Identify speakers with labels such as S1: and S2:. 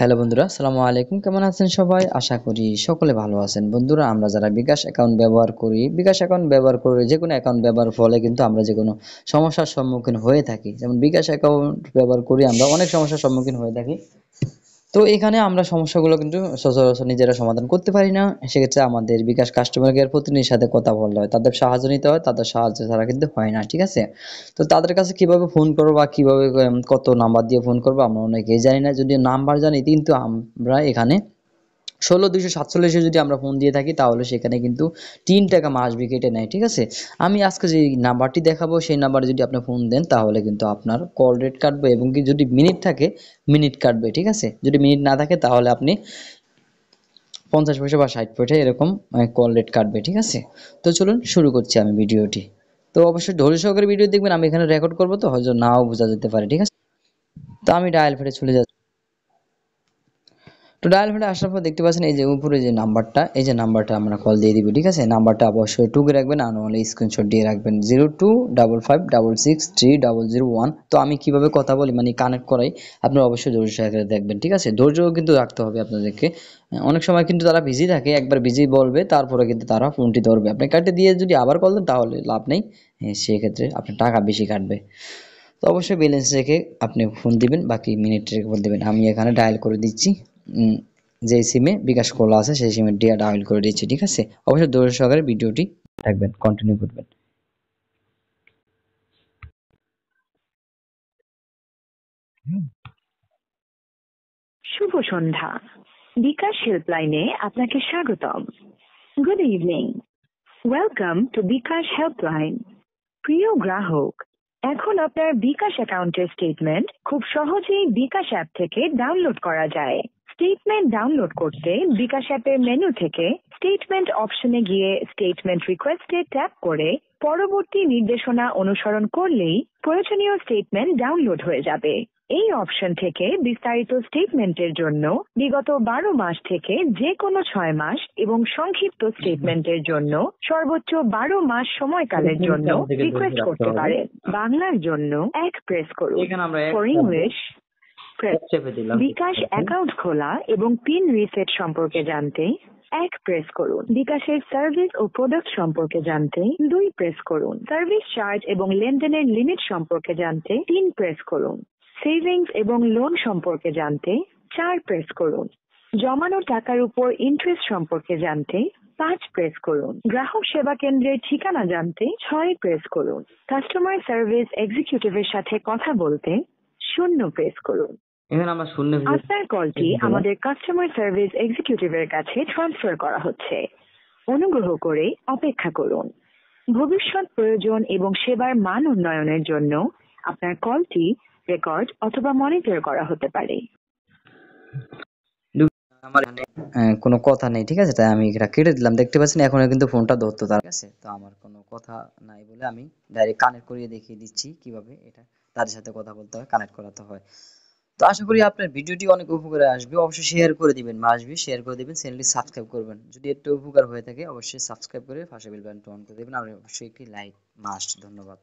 S1: hello বন্ধুরা সালামু আলাইকুম কেমন আছেন সবাই আশা করি সকলে ভালো আছেন বন্ধুরা আমরা যারা বিকাশ অ্যাকাউন্ট ব্যবহার করি বিকাশ অ্যাকাউন্ট ব্যবহার করে যে কোনো অ্যাকাউন্ট ব্যবহার ফলে কিন্তু আমরা যে কোনো সমস্যার সম্মুখীন হয়ে থাকি যেমন বিকাশ অ্যাকাউন্ট ব্যবহার করি আমরা অনেক সমস্যার সম্মুখীন হয়ে থাকি তো এখানে আমরা সমস্যাগুলো কিন্তু সচরাচর নিজেরা সমাধান করতে পারি না সেক্ষেত্রে আমাদের বিকাশ কাস্টমার কেয়ার প্রতিনিধির সাথে কথা বলতে হয় তাদের সাহায্য নিতে হয় তাদের সাহায্য ছাড়া কিন্তু হয় না ঠিক আছে তো তাদের কাছে কিভাবে ফোন করবো বা কিভাবে কত নাম্বার দিয়ে ফোন করবো আমরা অনেকেই জানি না যদি নাম্বার জানি কিন্তু আমরা এখানে ষোলো দুশো সাতচল্লিশে যদি আমরা ফোন দিয়ে থাকি তাহলে সেখানে কিন্তু তিন টাকা মাস কেটে নেয় ঠিক আছে আমি আজকে যে নাম্বারটি দেখাবো সেই নাম্বারে যদি আপনি ফোন দেন তাহলে কিন্তু আপনার কল রেট কাটবে এবং কি যদি মিনিট থাকে মিনিট কাটবে ঠিক আছে যদি মিনিট না থাকে তাহলে আপনি পঞ্চাশ পয়সা বা ষাট পয়সা এরকম কল রেট কাটবে ঠিক আছে তো চলুন শুরু করছি আমি ভিডিওটি তো অবশ্যই ঢোল সহকারে ভিডিও দেখবেন আমি এখানে রেকর্ড করবো তো হয়তো নাও বোঝা যেতে পারে ঠিক আছে তো আমি ডায়াল ফেটে চলে যাচ্ছি তো ডায়াল হয়ে আসার পর দেখতে পাচ্ছেন এই যে উপরে যে নাম্বারটা এই যে নাম্বারটা আমরা কল দিয়ে দিবি ঠিক আছে নাম্বারটা অবশ্যই টুকে রাখবেন আর নাহলে স্ক্রিনশট দিয়ে রাখবেন zero two double five double six three double zero one তো আমি কীভাবে কথা বলি মানে কানেক্ট করাই আপনারা অবশ্যই ধৈর্য সহকারে দেখবেন ঠিক আছে ধৈর্য কিন্তু রাখতে হবে আপনাদেরকে অনেক সময় কিন্তু তারা বিজি থাকে একবার বিজি বলবে তারপরে কিন্তু তারা ফোনটি ধরবে আপনি কাটে দিয়ে যদি আবার কল দেন তাহলে লাভ নেই হ্যাঁ, সেক্ষেত্রে আপনার টাকা বেশি কাটবে তো অবশ্যই ব্যালেন্স রেখে আপনি ফোন দিবেন বাকি মিনিট রেখে বলে দেবেন আমি এখানে ডায়াল করে দিচ্ছি যে সিমে বিকাশ খোলা আছে সেই সিমে ডাউনলোড করে দিচ্ছি ঠিক আছে অবশ্যই দৌড় সহকারে ভিডিওটি থাকবেন কন্টিনিউ করবেন
S2: শুভ সন্ধ্যা বিকাশ হেল্পলাইনে আপনাকে স্বাগতম good evening welcome to bKash helpline প্রিয় গ্রাহক এখন আপনার বিকাশ অ্যাকাউন্টের স্টেটমেন্ট খুব সহজেই বিকাশ অ্যাপ থেকে ডাউনলোড করা যায় স্টেটমেন্ট ডাউনলোড করতে বিকাশ অ্যাপের মেনু থেকে স্টেটমেন্ট অপশনে গিয়ে স্টেটমেন্ট রিকোয়েস্টে ট্যাপ করে পরবর্তী নির্দেশনা অনুসরণ করলেই প্রয়োজনীয় স্টেটমেন্ট ডাউনলোড হয়ে যাবে এই অপশন থেকে বিস্তারিত স্টেটমেন্টের জন্য বিগত বারো মাস থেকে যে কোনো ছয় মাস এবং সংক্ষিপ্ত স্টেটমেন্টের জন্য সর্বোচ্চ বারো মাস সময়কালের জন্য রিকোয়েস্ট করতে পারে বাংলার জন্য এক প্রেস করুন ফর ইংলিশ বিকাশ অ্যাকাউন্ট খোলা এবং পিন রিসেট সম্পর্কে জানতে এক প্রেস করুন বিকাশের সার্ভিস ও প্রোডাক্ট সম্পর্কে জানতে দুই প্রেস করুন সার্ভিস চার্জ এবং লেনদেনের লিমিট সম্পর্কে জানতে তিন প্রেস করুন সেভিংস এবং লোন সম্পর্কে জানতে চার প্রেস করুন জমানো টাকার উপর ইন্টারেস্ট সম্পর্কে জানতে পাঁচ প্রেস করুন গ্রাহক সেবা কেন্দ্রের ঠিকানা জানতে ছয় প্রেস করুন কাস্টমার সার্ভিস এক্সিকিউটিভের সাথে কথা বলতে শূন্য প্রেস করুন
S1: এখানে আমরা শূন্য আপনার
S2: কলটি আমাদের কাস্টমার সার্ভিস এক্সিকিউটিভের কাছে ট্রান্সফার করা হচ্ছে অনুগ্রহ করে অপেক্ষা করুন ভবিষ্যৎ প্রয়োজন এবং সেবার মান উন্নয়নের জন্য আপনার কলটি রেকর্ড অথবা মনিটর করা হতে পারে আমার
S1: কোনো কথা নেই ঠিক আছে তাই আমি এটা কেটে দিলাম দেখতে পাচ্ছেন এখন কিন্তু ফোনটা ধরতো তার কাছে তো আমার কোনো কথা নাই বলে আমি ডাইরেক্ট কানেক্ট করিয়ে দেখিয়ে দিচ্ছি কিভাবে এটা তার সাথে কথা বলতে হয় কানেক্ট করাতে হয় তো আশা করি আপনার ভিডিওটি অনেক উপকারে আসবে অবশ্যই শেয়ার করে দিবেন আসবে শেয়ার করে দিবেন চ্যানেলটি সাবস্ক্রাইব করবেন যদি একটু উপকার হয়ে থাকে অবশ্যই সাবস্ক্রাইব করে পাশে বেল বাটনটি অন করে দিবেন আর অবশ্যই একটি লাইক মাস্ট ধন্যবাদ